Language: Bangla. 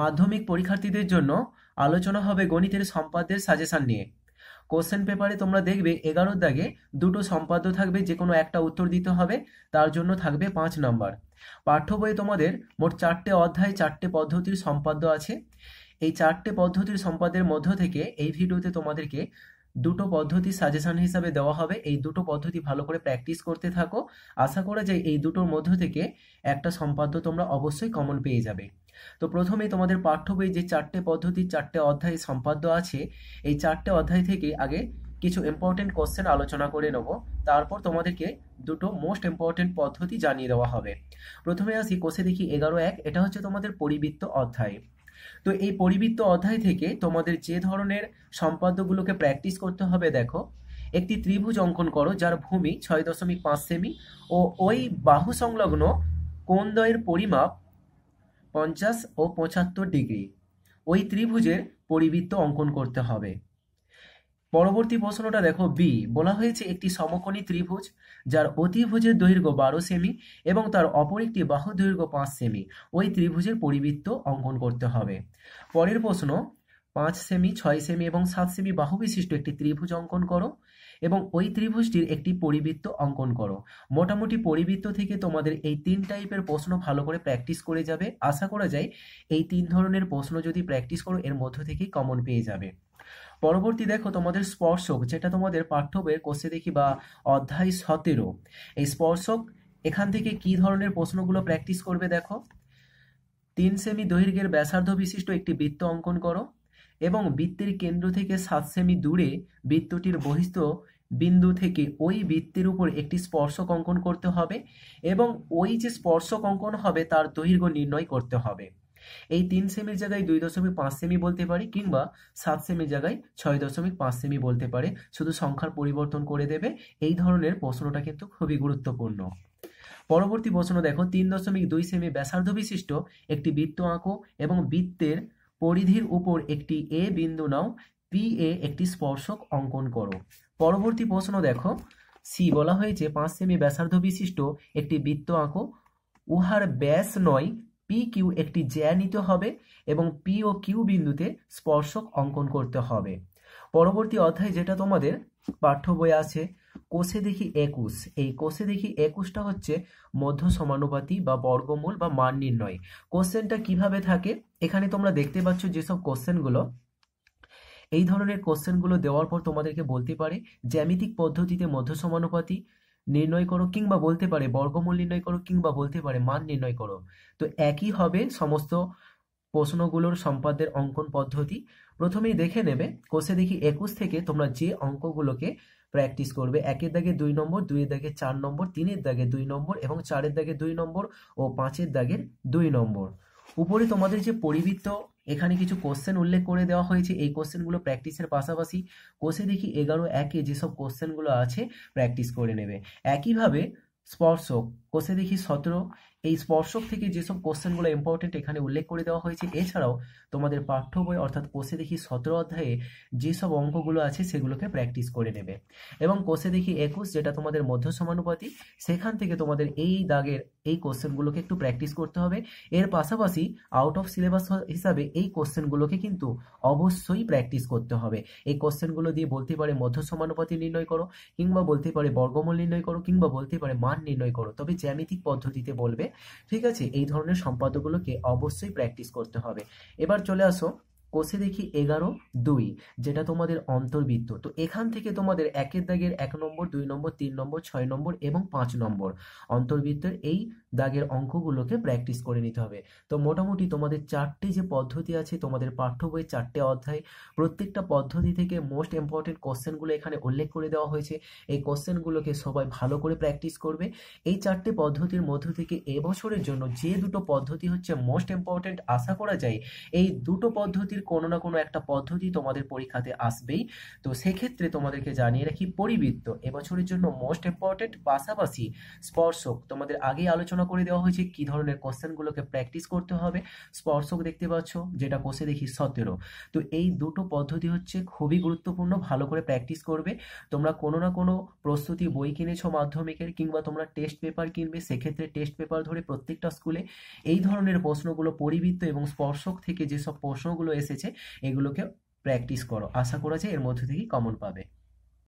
মাধ্যমিক পরীক্ষার্থীদের জন্য আলোচনা হবে গণিতের সম্পাদ্যের সাজেশন নিয়ে কোশ্চেন পেপারে তোমরা দেখবে এগারোর দাগে দুটো সম্পাদ্য থাকবে যে কোনো একটা উত্তর দিতে হবে তার জন্য থাকবে পাঁচ নম্বর পাঠ্য বইয়ে তোমাদের মোট চারটে অধ্যায় চারটে পদ্ধতির সম্পাদ্য আছে এই চারটে পদ্ধতির সম্পাদের মধ্য থেকে এই ভিডিওতে তোমাদেরকে দুটো পদ্ধতি সাজেশন হিসাবে দেওয়া হবে এই দুটো পদ্ধতি ভালো করে প্র্যাকটিস করতে থাকো আশা করা যায় এই দুটোর মধ্য থেকে একটা সম্পাদ্য তোমরা অবশ্যই কমন পেয়ে যাবে তো প্রথমে তোমাদের পাঠ্য বই যে চারটে পদ্ধতি চারটে অধ্যায় সম্পাদ্য আছে এই চারটে অধ্যায় থেকে আগে কিছু ইম্পর্টেন্ট কোশ্চেন আলোচনা করে নেব তারপর তোমাদেরকে দুটো মোস্ট ইম্পর্টেন্ট পদ্ধতি জানিয়ে দেওয়া হবে প্রথমে আসি কোষে দেখি এগারো এক এটা হচ্ছে তোমাদের পরিবৃত্ত অধ্যায় তো এই পরিবৃত্ত অধ্যায় থেকে তোমাদের যে ধরনের সম্পাদ্যগুলোকে প্র্যাকটিস করতে হবে দেখো একটি ত্রিভুজ অঙ্কন করো যার ভূমি ছয় দশমিক পাঁচ সেমি ও ওই বাহু সংলগ্ন কোন দয়ের পরিমাপ পঞ্চাশ ও পঁচাত্তর ডিগ্রি ওই ত্রিভুজের পরিবৃত্ত অঙ্কন করতে হবে পরবর্তী প্রশ্নটা দেখো বি বলা হয়েছে একটি সমকোণী ত্রিভুজ যার অতিভুজের দৈর্ঘ্য বারো সেমি এবং তার অপর একটি বাহু দৈর্ঘ্য পাঁচ সেমি ওই ত্রিভুজের পরিবৃত্ত অঙ্কন করতে হবে পরের প্রশ্ন পাঁচ সেমি ছয় সেমি এবং সাত সেমি বাহু বিশিষ্ট একটি ত্রিভুজ অঙ্কন করো এবং ওই ত্রিভুজটির একটি পরিবৃত্ত অঙ্কন করো মোটামুটি পরিবৃত্ত থেকে তোমাদের এই তিন টাইপের প্রশ্ন ভালো করে প্র্যাকটিস করে যাবে আশা করা যায় এই তিন ধরনের প্রশ্ন যদি প্র্যাকটিস করো এর মধ্য থেকেই কমন পেয়ে যাবে পরবর্তী দেখো তোমাদের স্পর্শক যেটা তোমাদের পাঠ্য বইয়ের কোষে দেখি বা অধ্যায় সতেরো এই স্পর্শক এখান থেকে কি ধরনের প্রশ্নগুলো প্র্যাকটিস করবে দেখো তিন সেমি দৈর্ঘ্যের ব্যাসার্ধ বিশিষ্ট একটি বৃত্ত অঙ্কন করো এবং বৃত্তের কেন্দ্র থেকে সাত সেমি দূরে বৃত্তটির বহিস্থ বিন্দু থেকে ওই বৃত্তের উপর একটি স্পর্শ কঙ্কন করতে হবে এবং ওই যে স্পর্শ কঙ্কন হবে তার দৈর্ঘ্য নির্ণয় করতে হবে এই তিন সেমির জায়গায় দুই দশমিক পাঁচ সেমি বলতে পারি কিংবা সাত সেমির জায়গায় ছয় দশমিক পাঁচ সেমি বলতে পারে শুধু সংখ্যার পরিবর্তন করে দেবে এই ধরনের প্রশ্নটা কিন্তু খুবই গুরুত্বপূর্ণ পরবর্তী প্রশ্ন দেখো তিন দশমিক দুই সেমি ব্যাসার্ধ বিশিষ্ট একটি বৃত্ত আঁকো এবং বৃত্তের পরিধির উপর একটি এ বিন্দু নাও পি এ একটি স্পর্শক অঙ্কন করো পরবর্তী প্রশ্ন দেখো সি বলা হয়েছে পাঁচ সেমি ব্যাসার্ধ বিশিষ্ট একটি বৃত্ত আঁকো উহার ব্যাস নয় পি কিউ একটি জ্যা নিতে হবে এবং পি ও কিউ বিন্দুতে স্পর্শক অঙ্কন করতে হবে পরবর্তী অধ্যায় যেটা তোমাদের পাঠ্য বই আছে কোষে দেখি একুশ এই কোষে দেখি একুশটা হচ্ছে মধ্য সমানুপাতি বা বর্গমূল বা মান নির্ণয় কোশ্চেনটা কিভাবে থাকে এখানে তোমরা দেখতে পাচ্ছ যেসব কোশ্চেনগুলো এই ধরনের কোশ্চেনগুলো দেওয়ার পর তোমাদেরকে বলতে পারে জ্যামিতিক পদ্ধতিতে মধ্য সমানুপাতি নির্ণয় করো কিংবা বলতে পারে বর্গমূল নির্ণয় করো কিংবা বলতে পারে মান নির্ণয় করো তো একই হবে সমস্ত প্রশ্নগুলোর সম্পাদের অঙ্কন পদ্ধতি প্রথমেই দেখে নেবে কোষে দেখি একুশ থেকে তোমরা যে অঙ্কগুলোকে প্র্যাকটিস করবে একের দাগে দুই নম্বর দুইয়ের দাগে চার নম্বর তিনের দাগে দুই নম্বর এবং চারের দাগে দুই নম্বর ও পাঁচের দাগের দুই নম্বর উপরে তোমাদের যে পরিবৃত্ত এখানে কিছু কোশ্চেন উল্লেখ করে দেওয়া হয়েছে এই কোশ্চেনগুলো প্র্যাকটিসের পাশাপাশি কোষে দেখি এগারো একে যেসব কোশ্চেনগুলো আছে প্র্যাকটিস করে নেবে একইভাবে স্পর্শক কোষে দেখি সতেরো এই স্পর্শক থেকে যেসব কোশ্চেনগুলো ইম্পর্টেন্ট এখানে উল্লেখ করে দেওয়া হয়েছে এছাড়াও তোমাদের পাঠ্য বই অর্থাৎ কোষে দেখি সতেরো অধ্যায়ে যেসব অঙ্কগুলো আছে সেগুলোকে প্র্যাকটিস করে নেবে এবং কোষে দেখি একুশ যেটা তোমাদের মধ্য সমানুপাতি সেখান থেকে তোমাদের এই দাগের এই কোশ্চেনগুলোকে একটু প্র্যাকটিস করতে হবে এর পাশাপাশি আউট অফ সিলেবাস হিসাবে এই কোশ্চেনগুলোকে কিন্তু অবশ্যই প্র্যাকটিস করতে হবে এই কোশ্চেনগুলো দিয়ে বলতে পারে মধ্য সমানুপাতি নির্ণয় করো কিংবা বলতে পারে বর্গমূল নির্ণয় করো কিংবা বলতে পারে মান নির্ণয় করো তবে জ্যামিতিক পদ্ধতিতে বলবে ঠিক আছে এই ধরনের সম্পাদকগুলোকে অবশ্যই প্র্যাকটিস করতে হবে এবার চলে আসো কোষে দেখি এগারো দুই যেটা তোমাদের অন্তর্বৃত্ত তো এখান থেকে তোমাদের একের দাগের এক নম্বর দুই নম্বর তিন নম্বর ছয় নম্বর এবং পাঁচ নম্বর অন্তর্বৃত্তের এই দাগের অঙ্কগুলোকে প্র্যাকটিস করে নিতে হবে তো মোটামুটি তোমাদের চারটে যে পদ্ধতি আছে তোমাদের পাঠ্য বই চারটে অধ্যায় প্রত্যেকটা পদ্ধতি থেকে মোস্ট ইম্পর্টেন্ট কোশ্চেনগুলো এখানে উল্লেখ করে দেওয়া হয়েছে এই কোশ্চেনগুলোকে সবাই ভালো করে প্র্যাকটিস করবে এই চারটে পদ্ধতির মধ্য থেকে এবছরের জন্য যে দুটো পদ্ধতি হচ্ছে মোস্ট ইম্পর্টেন্ট আশা করা যায় এই দুটো পদ্ধতির পদ্ধতির কোনো না কোনো একটা পদ্ধতি তোমাদের পরীক্ষাতে আসবেই তো সেক্ষেত্রে তোমাদেরকে জানিয়ে রাখি পরিবৃত্ত এবছরের জন্য মোস্ট ইম্পর্টেন্ট পাশাপাশি স্পর্শক তোমাদের আগেই আলোচনা করে দেওয়া হয়েছে কি ধরনের কোশ্চেনগুলোকে প্র্যাকটিস করতে হবে স্পর্শক দেখতে পাচ্ছ যেটা কোষে দেখি সতেরো তো এই দুটো পদ্ধতি হচ্ছে খুবই গুরুত্বপূর্ণ ভালো করে প্র্যাকটিস করবে তোমরা কোনো না কোনো প্রস্তুতি বই কিনেছো মাধ্যমিকের কিংবা তোমরা টেস্ট পেপার কিনবে সেক্ষেত্রে টেস্ট পেপার ধরে প্রত্যেকটা স্কুলে এই ধরনের প্রশ্নগুলো পরিবৃত্ত এবং স্পর্শক থেকে যেসব প্রশ্নগুলো এসে এসেছে এগুলোকে প্র্যাকটিস করো আশা করা যায় এর মধ্যে থেকেই কমন পাবে